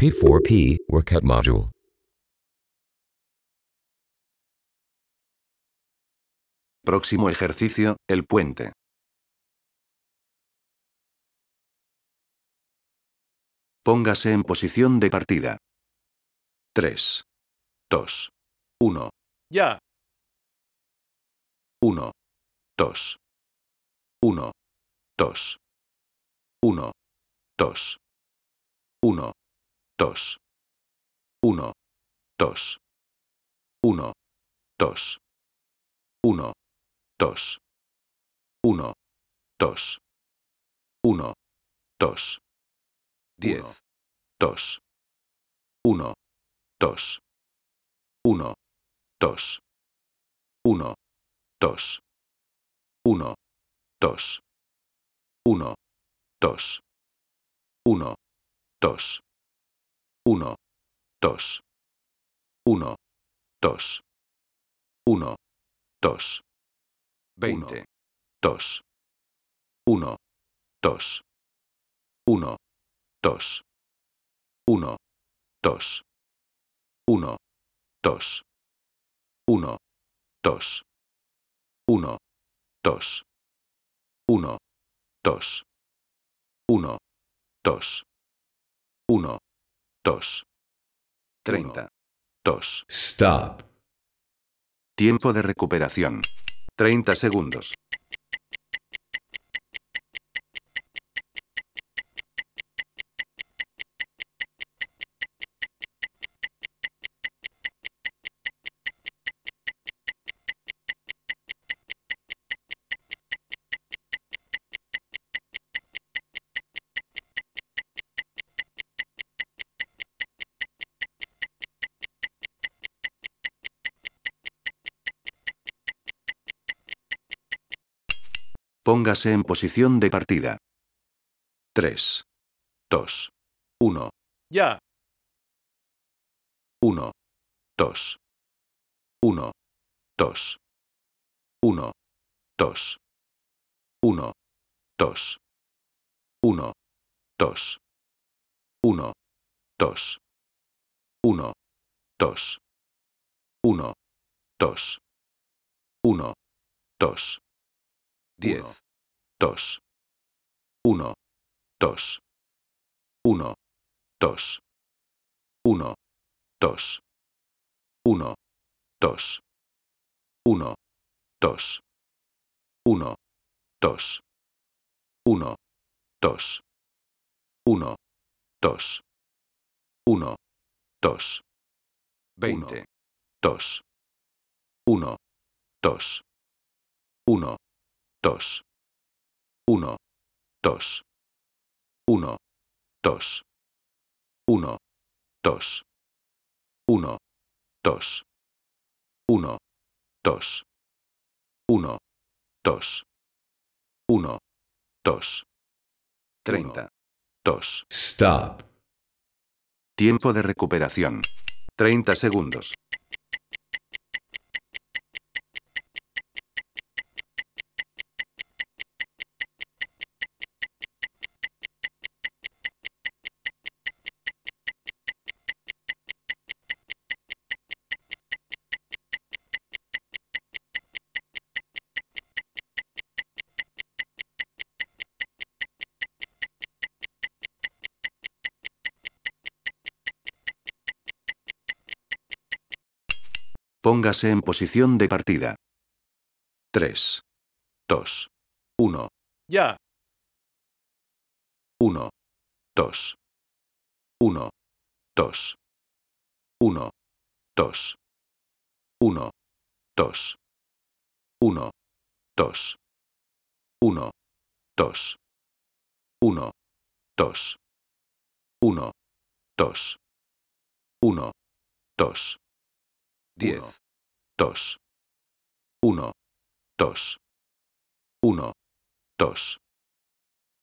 P4P Workout Module. Próximo ejercicio, el puente. Póngase en posición de partida. 3, 2, 1. Ya. 1, 2. 1, 2. 1, 2. 1, Tos. 1. Tos. 1. Tos. 1. Tos. 1. Tos. 1. Tos. 10. Tos. 1. Tos. 1. Tos. 1. Tos. 1. Tos. 1. 1. Tos. 1, 2, 1, 2, 1, 2, 20, 2, 1, 2, 1, 2, 1, 2, 1, 2, 1, 2, 1, 2, 1, 2, 1, 2, 1, Tos 30. 2. Stop. Tiempo de recuperación. 30 segundos. Póngase en posición de partida. 3. 2. 1. Ya. 1. 2. 1. 2. 1. 2. 1. 2. 1. 2. 1. 2. 1. 2. 1. 2. 1. 2. 10, 2, 1, 2, 1, 2, 1, 2, 1, 2, 1, 2, 1, 2, 1, 2, 1, 2, 1, 2, 1, 2, 1, 2, 1, Tos. Uno. Tos. Uno. Tos. Uno. Tos. Uno. Tos. Uno. Tos. Uno. Tos. 1, Tos. Treinta. Tos. Stop. Tiempo de recuperación. 30 segundos. Póngase en posición de partida. 3. 2. 1. Ya. 1. 2. 1. 2. 1. 2. 1. 2. 1. 2. 1. 2. 1. 2. 1. 2. 1. 2. 10. Tos. 1. Tos. 1. Tos.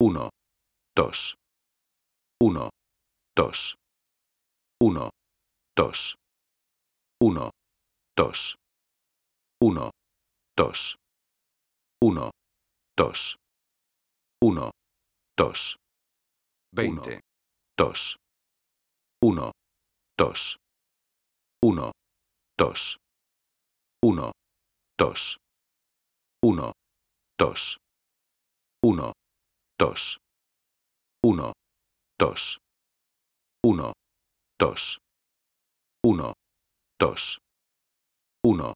1. Tos. 1. Tos. 1. Tos. 1. Tos. 1. Tos. 1. Tos. 1. Tos. 20. Tos. 1. Tos. 1. Tos. 1, 2, 1, 2, 1, 2, 1, 2, 1, 2, 1, 2, 1,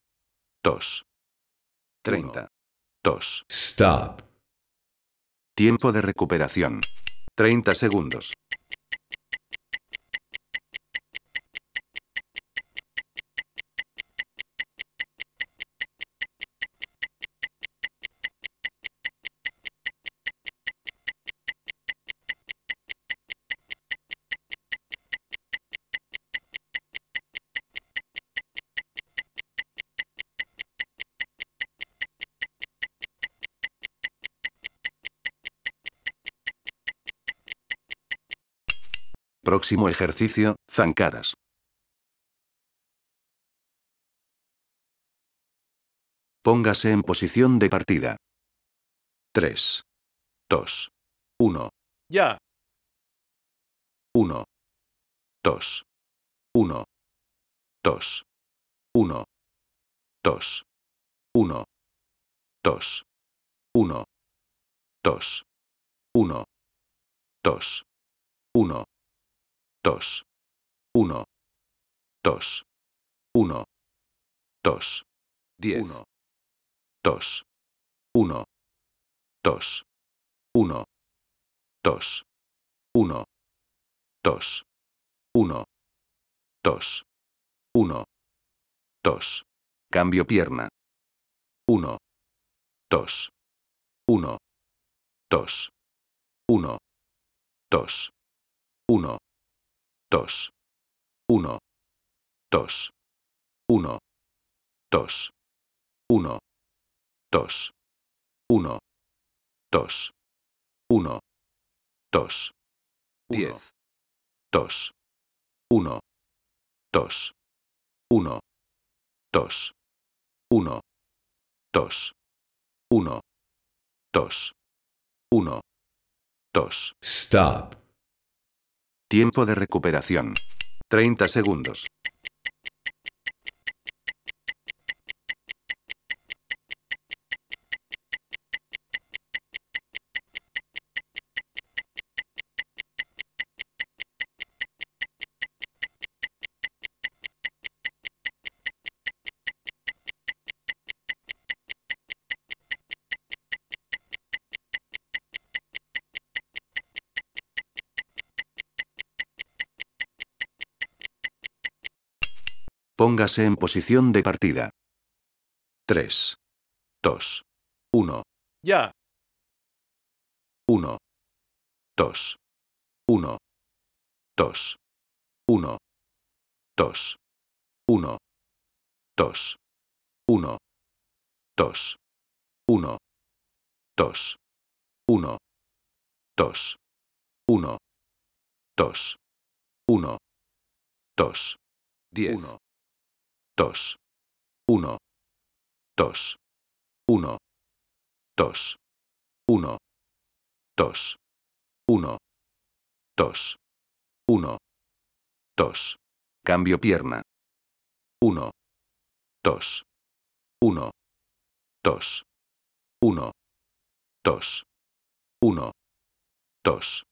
2, 30, 2. Stop. Tiempo de recuperación. 30 segundos. Próximo ejercicio, zancadas. Póngase en posición de partida. 3, 2, 1. Ya. 1, 2, 1, 2, 1, 2, 1, 2, 1, 2, 1, 2, 1. Tos. Uno. Tos. Uno. Tos. Diez. Uno. Tos. Uno. Tos. Uno. Tos. Uno. Tos. Uno. Tos. Cambio pierna. 1, Tos. 1, Tos. 1, Tos. 1, Tos. 1. Tos. 1. Tos. 1. Tos. 1. Tos. 1. Tos. 10. Tos. 1. Tos. 1. Tos. 1. Tos. 1. Tos. 1. Tos. Stop. Tiempo de recuperación. 30 segundos. Póngase en posición de partida. 3. 2. 1. Ya. 1. 2. 1. 2. 1. 2. 1. 2. 1. 2. 1. 2. 1. 2. 1. 2. 1. 2. 10. 1. 2, 1, 2, 1, 2, 1, 2, 1, 2, 1, 2. Cambio pierna. 1, 2, uno 2, uno 2, uno 2,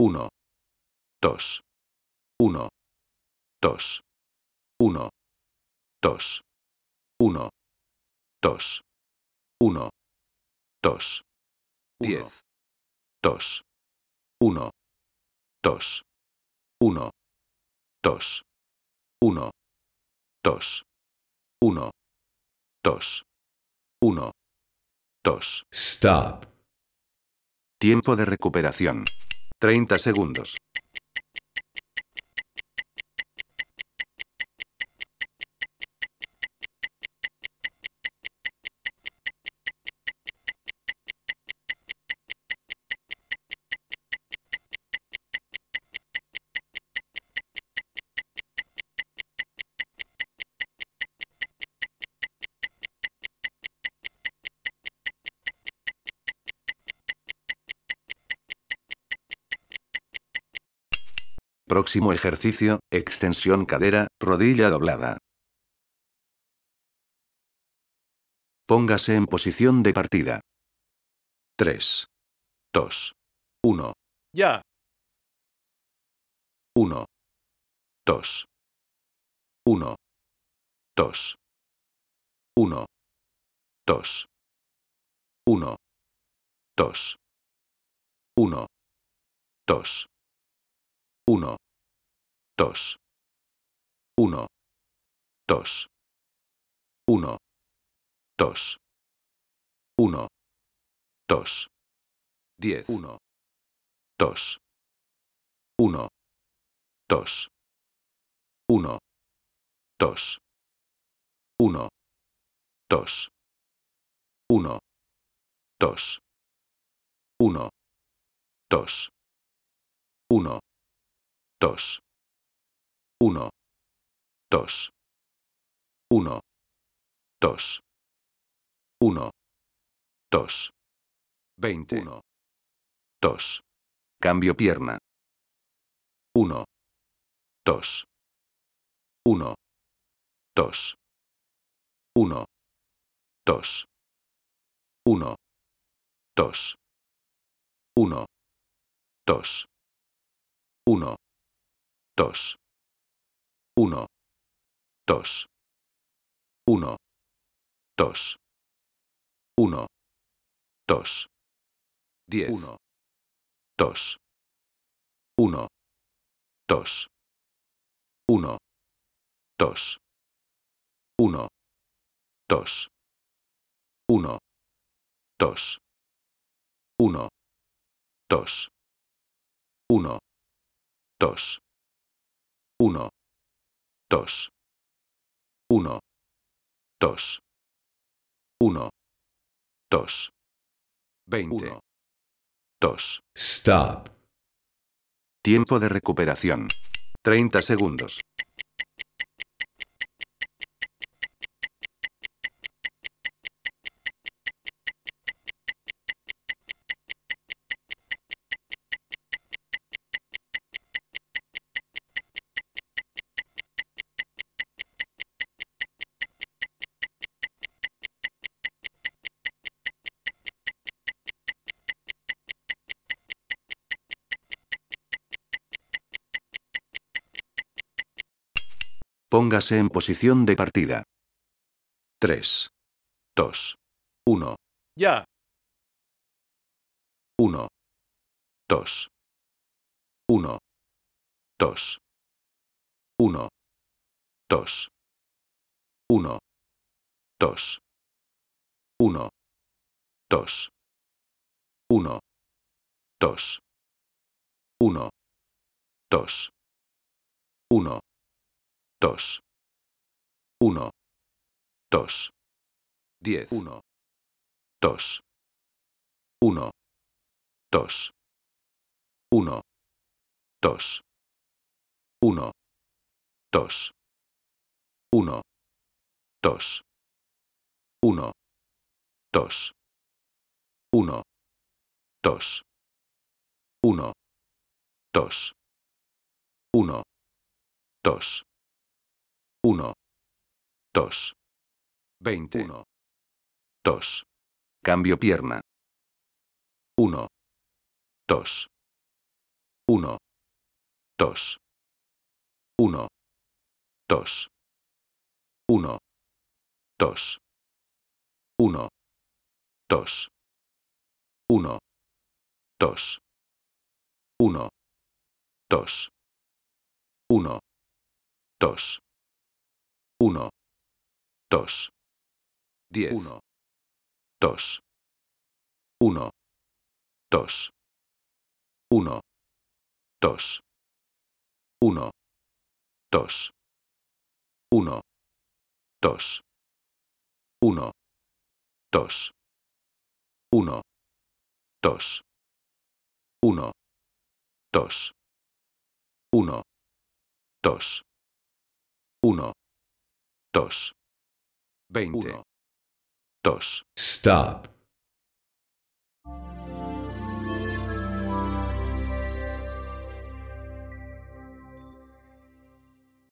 uno 2, uno 2, 1, 2, 1, 2, 10, 2, 1, 2, 1, 2, 1, 2, 1, 2, 1, 2. Stop. Tiempo de recuperación. 30 segundos. Próximo ejercicio, extensión cadera, rodilla doblada. Póngase en posición de partida. 3. 2. 1. Ya. 1. 2. 1. 2. 1. 2. 1. 2. 1. 2. 1. Tos. 1. Tos. 1. Tos. 1. Tos. 10. 1. Tos. 1. Tos. 1. Tos. 1. Tos. 1. Tos. 1. Tos. 1. Tos. 1, 2, 1, 2, 1, 2, 21, 2, cambio pierna, 1, 2, 1, 2, 1, 2, 1, 2, 1, 2, 1, 2, 1, 2, 1, 2, 1, 2, 10, 1, 2, 1, 2, 1, 2, 1, 2, 1, 2, 1, 2, 1, 2, 1, Tos. 1. Tos. 1. Tos. 20. Tos. Stop. Tiempo de recuperación. 30 segundos. Póngase en posición de partida. 3. 2. 1. Ya. 1. 2. 1. 2. 1. 2. 1. 2. 1. 2. 1. 2. 1. 2. 1. Dos. Uno. Dos. Diez. Uno. Dos. Uno. Dos. Uno. Dos. Uno. Dos. Uno. Dos. Uno. Dos. Uno. Dos. Uno. Dos. Uno. Dos. 1. 2. 20. 1. 2. Cambio pierna. 1. 2. 1. 2. 1. 2. 1. 2. 1. 2. 1. 2. 1. 2. 1. 2. 1. 2. 10. 1. 2. 1. 2. 1. 2. 1. 2. 1. 2. 1. 2. 1. 2. 1. 2. 1. 2. 1. Tos. 20. Tos. Stop.